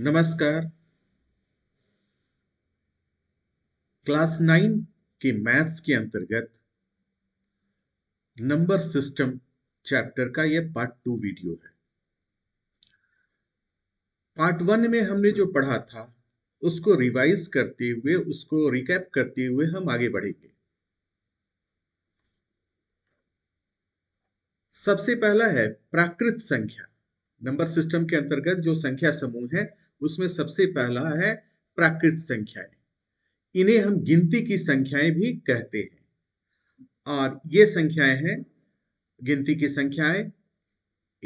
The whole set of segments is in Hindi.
नमस्कार क्लास नाइन के मैथ्स के अंतर्गत नंबर सिस्टम चैप्टर का यह पार्ट टू वीडियो है पार्ट वन में हमने जो पढ़ा था उसको रिवाइज करते हुए उसको रिकैप करते हुए हम आगे बढ़ेंगे सबसे पहला है प्राकृत संख्या नंबर सिस्टम के अंतर्गत जो संख्या समूह है उसमें सबसे पहला है प्राकृत संख्याएं इन्हें हम गिनती की संख्याएं भी कहते हैं और ये संख्याएं हैं गिनती की संख्याएं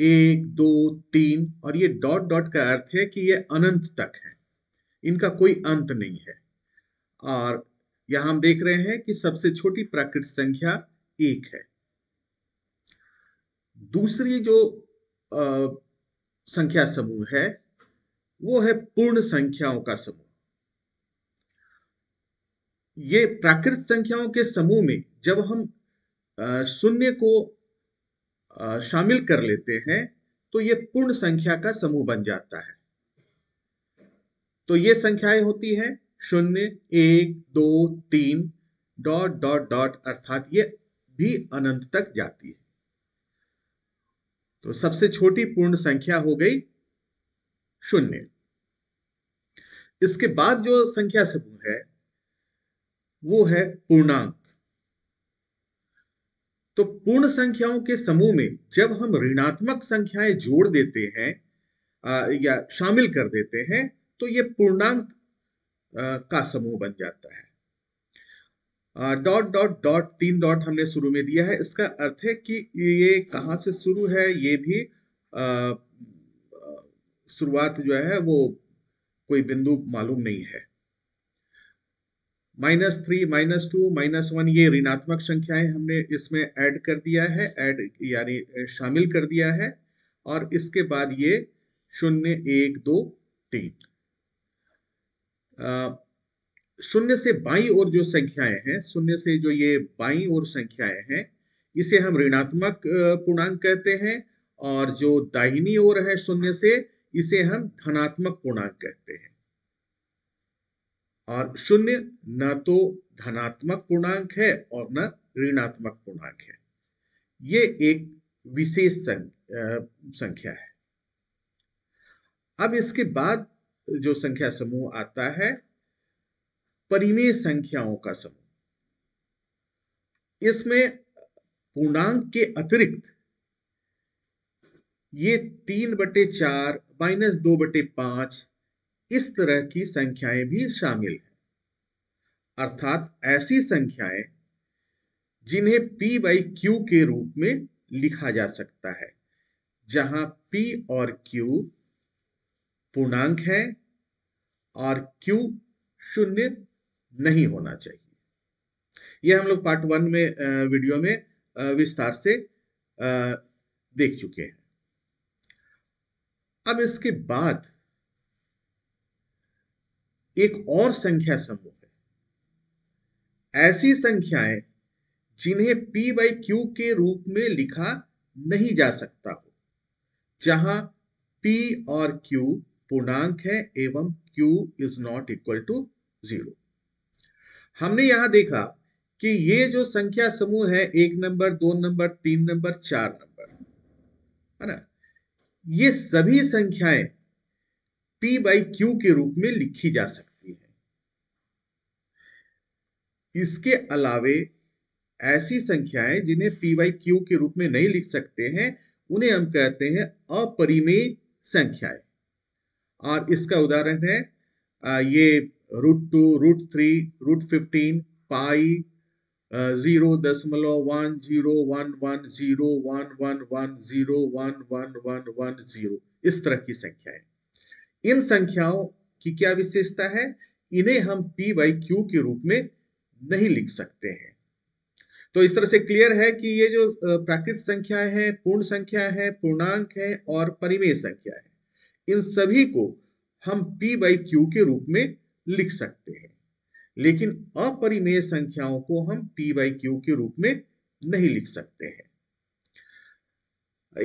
एक दो तीन और ये डॉट डॉट का अर्थ है कि ये अनंत तक है इनका कोई अंत नहीं है और यहां हम देख रहे हैं कि सबसे छोटी प्राकृत संख्या एक है दूसरी जो संख्या समूह है वो है पूर्ण संख्याओं का समूह ये प्राकृत संख्याओं के समूह में जब हम शून्य को शामिल कर लेते हैं तो ये पूर्ण संख्या का समूह बन जाता है तो ये संख्याएं होती है शून्य एक दो तीन डॉट डॉट डॉट अर्थात ये भी अनंत तक जाती है तो सबसे छोटी पूर्ण संख्या हो गई शून्य इसके बाद जो संख्या समूह है वो है पूर्णांक तो पूर्ण संख्याओं के समूह में जब हम ऋणात्मक संख्याएं जोड़ देते हैं आ, या शामिल कर देते हैं तो ये पूर्णांक का समूह बन जाता है डॉट डॉट डॉट तीन डॉट हमने शुरू में दिया है इसका अर्थ है कि ये कहाँ से शुरू है ये भी शुरुआत जो है वो कोई बिंदु मालूम नहीं है minus three minus two minus one ये ऋणात्मक संख्याएं हमने इसमें ऐड कर दिया है ऐड यानी शामिल कर दिया है और इसके बाद ये शून्य एक दो तीन शून्य से बाई और जो संख्याएं हैं शून्य से जो ये बाई और संख्याएं हैं इसे हम ऋणात्मक पूर्णांक कहते हैं और जो दाहिनी ओर है शून्य से इसे हम धनात्मक पूर्णांक कहते हैं और शून्य न तो धनात्मक पूर्णांक है और न ऋणात्मक पूर्णांक है ये एक विशेष संख्या है अब इसके बाद जो संख्या समूह आता है परिमेय संख्याओं का समूह इसमें पूर्णांक के अतिरिक्त ये तीन बटे चार माइनस दो बटे पांच इस तरह की संख्याएं भी शामिल हैं अर्थात ऐसी संख्याएं जिन्हें p बाई क्यू के रूप में लिखा जा सकता है जहां p और q पूर्णांक है और q शून्य नहीं होना चाहिए यह हम लोग पार्ट वन में वीडियो में विस्तार से देख चुके हैं अब इसके बाद एक और संख्या समूह है ऐसी संख्याएं जिन्हें p बाई क्यू के रूप में लिखा नहीं जा सकता हो जहां p और q पूर्णांक है एवं q is not equal to zero हमने यहां देखा कि ये जो संख्या समूह है एक नंबर दो नंबर तीन नंबर चार नंबर है ना ये सभी संख्याएं p बाई क्यू के रूप में लिखी जा सकती है इसके अलावे ऐसी संख्याएं जिन्हें p बाई क्यू के रूप में नहीं लिख सकते हैं उन्हें हम कहते हैं अपरिमेय संख्याएं और इसका उदाहरण है ये root two root three root fifteen pi zero दशमलव one zero one one zero one one one zero one one one one zero इस तरह की संख्याएं इन संख्याओं की क्या विशेषता है इन्हें हम पी बाई क्यू के रूप में नहीं लिख सकते हैं तो इस तरह से क्लियर है कि ये जो प्राकृत संख्याएं हैं पूर्ण संख्या है पूर्णांक है और परिमेय संख्या है इन सभी को हम पी बाई क्यू के रूप में लिख सकते हैं लेकिन अपरिमेय संख्याओं को हम पी बाई क्यू के रूप में नहीं लिख सकते हैं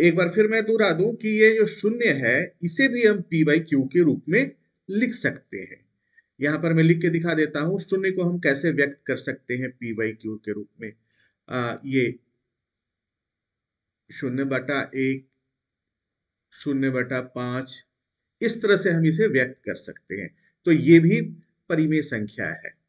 एक बार फिर मैं दोहरा दूं कि ये जो शून्य है इसे भी हम पी बाई क्यू के रूप में लिख सकते हैं यहां पर मैं लिख के दिखा देता हूं शून्य को हम कैसे व्यक्त कर सकते हैं पी बाई क्यू के रूप में आ, ये शून्य बटा एक शून्य बटा पांच इस तरह से हम इसे व्यक्त कर सकते हैं तो ये भी परिमेय संख्या है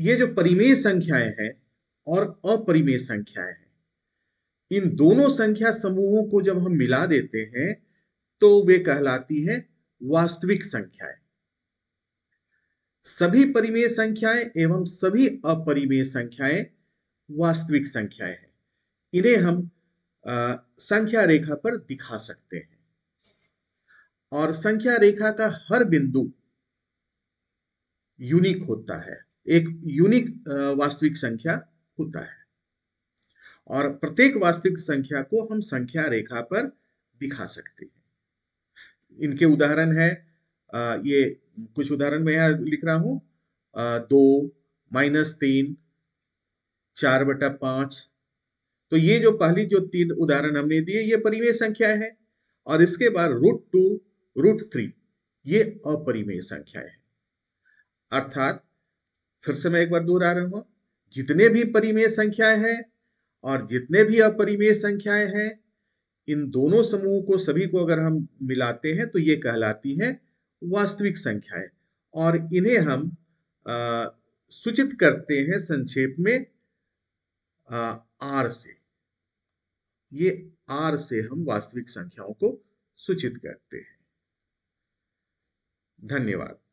ये जो परिमेय संख्याएं हैं और अपरिमेय संख्याएं हैं इन दोनों संख्या समूहों को जब हम मिला देते हैं तो वे कहलाती है वास्तविक संख्याएं सभी परिमेय संख्याएं एवं सभी अपरिमेय संख्याएं वास्तविक संख्याएं हैं इन्हें हम आ, संख्या रेखा पर दिखा सकते हैं और संख्या रेखा का हर बिंदु यूनिक होता है एक यूनिक वास्तविक संख्या होता है और प्रत्येक वास्तविक संख्या को हम संख्या रेखा पर दिखा सकते हैं इनके उदाहरण है ये कुछ उदाहरण मैं यहां लिख रहा हूं दो माइनस तीन चार बटा पांच तो ये जो पहली जो तीन उदाहरण हमने दिए ये परिमेय संख्या है और इसके बाद रूट टू रूट थ्री ये अपरिमेय संख्या है अर्थात फिर से मैं एक बार दोहरा रहा हूं जितने भी परिमेय संख्याएं हैं और जितने भी अपरिमेय संख्याएं हैं इन दोनों समूह को सभी को अगर हम मिलाते हैं तो ये कहलाती है वास्तविक संख्याएं और इन्हें हम सूचित करते हैं संक्षेप में आर से ये आर से हम वास्तविक संख्याओं को सूचित करते हैं धन्यवाद